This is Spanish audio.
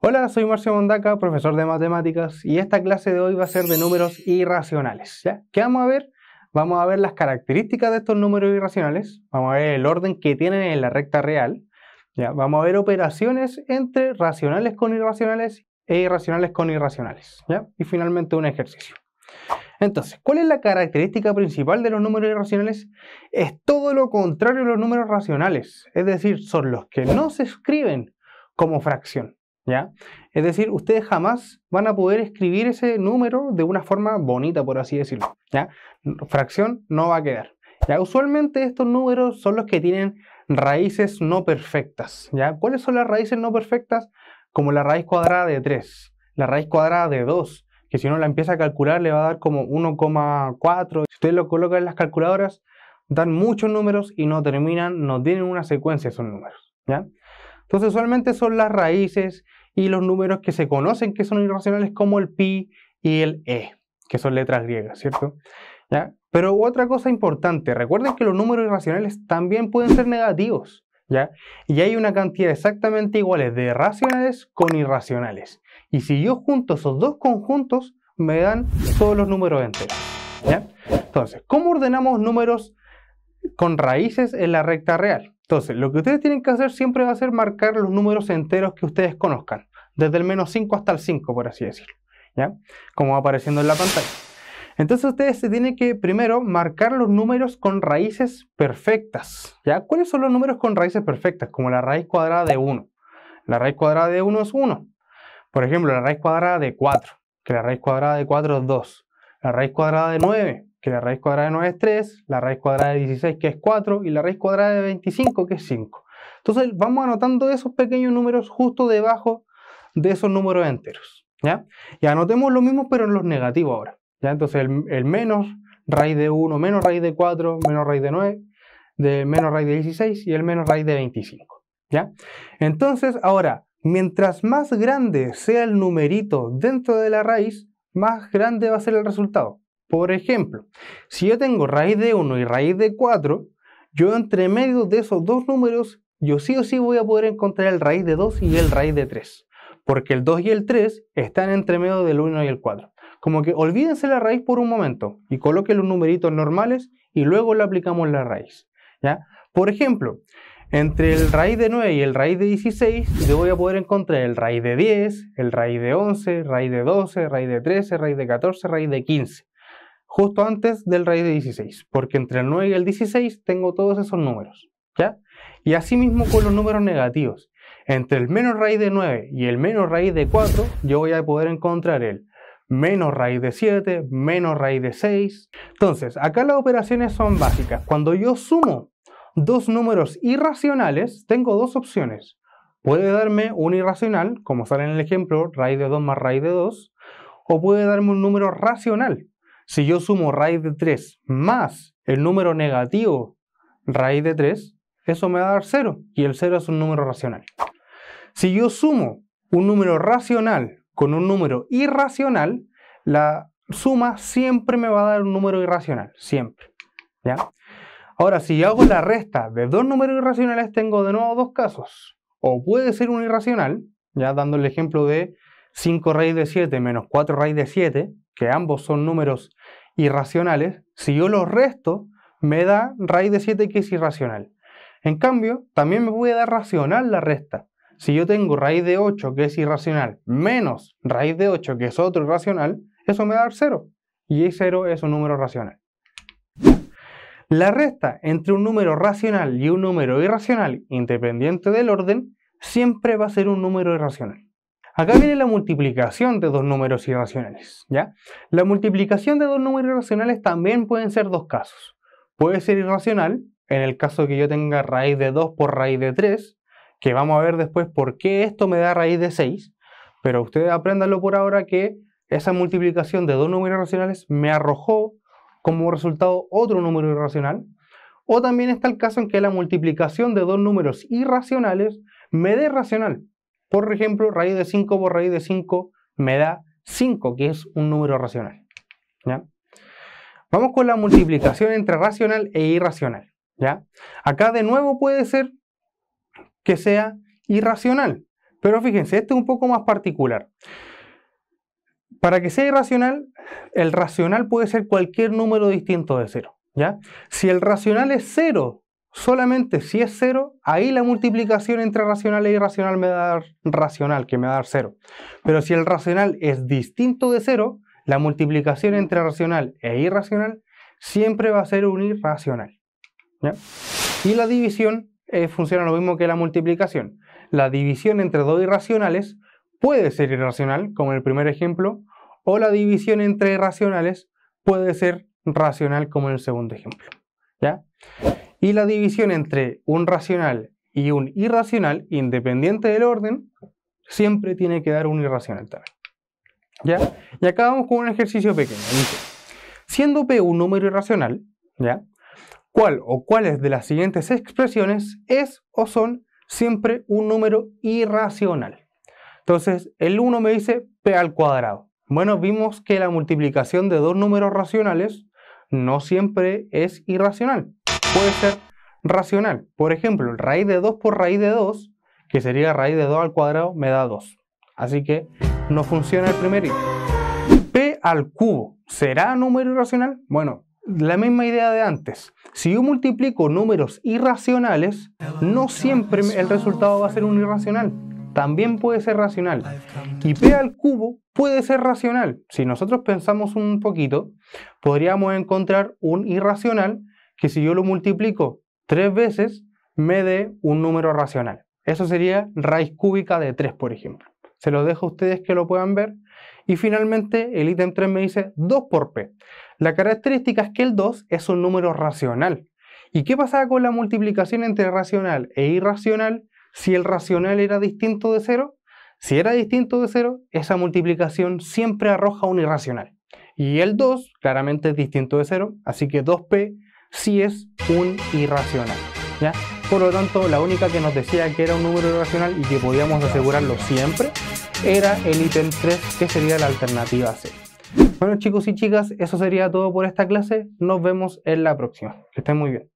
Hola, soy Marcio Mondaca, profesor de matemáticas, y esta clase de hoy va a ser de números irracionales. ¿ya? ¿Qué vamos a ver? Vamos a ver las características de estos números irracionales, vamos a ver el orden que tienen en la recta real, ¿ya? vamos a ver operaciones entre racionales con irracionales e irracionales con irracionales, y finalmente un ejercicio. Entonces, ¿cuál es la característica principal de los números irracionales? Es todo lo contrario a los números racionales, es decir, son los que no se escriben como fracción. Es decir, ustedes jamás van a poder escribir ese número de una forma bonita, por así decirlo. ¿ya? Fracción no va a quedar. ¿ya? Usualmente estos números son los que tienen raíces no perfectas. ¿ya? ¿Cuáles son las raíces no perfectas? Como la raíz cuadrada de 3, la raíz cuadrada de 2, que si uno la empieza a calcular le va a dar como 1,4. Si ustedes lo colocan en las calculadoras, dan muchos números y no terminan, no tienen una secuencia esos números. ¿ya? Entonces usualmente son las raíces y los números que se conocen que son irracionales como el pi y el e, que son letras griegas, ¿cierto? Pero otra cosa importante, recuerden que los números irracionales también pueden ser negativos, ¿ya? Y hay una cantidad exactamente iguales de racionales con irracionales. Y si yo junto esos dos conjuntos, me dan todos los números enteros, ¿ya? Entonces, ¿cómo ordenamos números con raíces en la recta real? Entonces, lo que ustedes tienen que hacer siempre va a ser marcar los números enteros que ustedes conozcan, desde el menos 5 hasta el 5, por así decirlo, ¿ya? Como va apareciendo en la pantalla. Entonces ustedes se tienen que primero marcar los números con raíces perfectas, ¿ya? ¿Cuáles son los números con raíces perfectas? Como la raíz cuadrada de 1. La raíz cuadrada de 1 es 1. Por ejemplo, la raíz cuadrada de 4, que la raíz cuadrada de 4 es 2. La raíz cuadrada de 9, que la raíz cuadrada de 9 es 3, la raíz cuadrada de 16 que es 4 y la raíz cuadrada de 25 que es 5. Entonces vamos anotando esos pequeños números justo debajo de esos números enteros. ¿ya? Y anotemos lo mismo pero en los negativos ahora. ¿ya? Entonces el, el menos raíz de 1, menos raíz de 4, menos raíz de 9, de menos raíz de 16 y el menos raíz de 25. ¿ya? Entonces ahora, mientras más grande sea el numerito dentro de la raíz, más grande va a ser el resultado. Por ejemplo, si yo tengo raíz de 1 y raíz de 4, yo entre medio de esos dos números, yo sí o sí voy a poder encontrar el raíz de 2 y el raíz de 3, porque el 2 y el 3 están entre medio del 1 y el 4. Como que olvídense la raíz por un momento y coloquen los numeritos normales y luego le aplicamos la raíz. ¿ya? Por ejemplo, entre el raíz de 9 y el raíz de 16, yo voy a poder encontrar el raíz de 10, el raíz de 11, raíz de 12, raíz de 13, raíz de 14, raíz de 15 justo antes del raíz de 16, porque entre el 9 y el 16 tengo todos esos números, ¿ya? Y asimismo con los números negativos. Entre el menos raíz de 9 y el menos raíz de 4, yo voy a poder encontrar el menos raíz de 7, menos raíz de 6. Entonces, acá las operaciones son básicas. Cuando yo sumo dos números irracionales, tengo dos opciones. Puede darme un irracional, como sale en el ejemplo, raíz de 2 más raíz de 2, o puede darme un número racional, si yo sumo raíz de 3 más el número negativo raíz de 3, eso me va a dar 0 y el 0 es un número racional. Si yo sumo un número racional con un número irracional, la suma siempre me va a dar un número irracional, siempre. ¿ya? Ahora, si hago la resta de dos números irracionales, tengo de nuevo dos casos. O puede ser un irracional, ya dando el ejemplo de 5 raíz de 7 menos 4 raíz de 7, que ambos son números irracionales, si yo los resto, me da raíz de 7 que es irracional. En cambio, también me voy a dar racional la resta. Si yo tengo raíz de 8 que es irracional menos raíz de 8 que es otro irracional, eso me da 0. Y 0 es un número racional. La resta entre un número racional y un número irracional, independiente del orden, siempre va a ser un número irracional. Acá viene la multiplicación de dos números irracionales, ¿ya? La multiplicación de dos números irracionales también pueden ser dos casos. Puede ser irracional, en el caso que yo tenga raíz de 2 por raíz de 3, que vamos a ver después por qué esto me da raíz de 6, pero ustedes apréndanlo por ahora que esa multiplicación de dos números irracionales me arrojó como resultado otro número irracional. O también está el caso en que la multiplicación de dos números irracionales me dé racional. Por ejemplo, raíz de 5 por raíz de 5 me da 5, que es un número racional. Vamos con la multiplicación entre racional e irracional. ¿ya? Acá de nuevo puede ser que sea irracional, pero fíjense, este es un poco más particular. Para que sea irracional, el racional puede ser cualquier número distinto de 0. ¿ya? Si el racional es 0 Solamente si es cero, ahí la multiplicación entre racional e irracional me da a dar racional, que me va a dar cero. Pero si el racional es distinto de cero, la multiplicación entre racional e irracional siempre va a ser un irracional. Y la división eh, funciona lo mismo que la multiplicación. La división entre dos irracionales puede ser irracional, como en el primer ejemplo, o la división entre irracionales puede ser racional, como en el segundo ejemplo. ¿ya? Y la división entre un racional y un irracional, independiente del orden, siempre tiene que dar un irracional también. ¿Ya? Y acá vamos con un ejercicio pequeño. siendo P un número irracional, ¿ya? ¿Cuál o cuáles de las siguientes expresiones es o son siempre un número irracional? Entonces, el 1 me dice P al cuadrado. Bueno, vimos que la multiplicación de dos números racionales no siempre es irracional puede ser racional. Por ejemplo, raíz de 2 por raíz de 2, que sería raíz de 2 al cuadrado, me da 2. Así que no funciona el primer ítem. P al cubo, ¿será número irracional? Bueno, la misma idea de antes. Si yo multiplico números irracionales, no siempre el resultado va a ser un irracional. También puede ser racional. Y P al cubo puede ser racional. Si nosotros pensamos un poquito, podríamos encontrar un irracional que si yo lo multiplico tres veces, me dé un número racional. Eso sería raíz cúbica de 3, por ejemplo. Se lo dejo a ustedes que lo puedan ver. Y finalmente, el ítem 3 me dice 2 por p. La característica es que el 2 es un número racional. ¿Y qué pasaba con la multiplicación entre racional e irracional si el racional era distinto de 0? Si era distinto de 0, esa multiplicación siempre arroja un irracional. Y el 2 claramente es distinto de 0, así que 2p si es un irracional. ¿ya? Por lo tanto, la única que nos decía que era un número irracional y que podíamos asegurarlo siempre era el ítem 3, que sería la alternativa C. Bueno chicos y chicas, eso sería todo por esta clase. Nos vemos en la próxima. Que estén muy bien.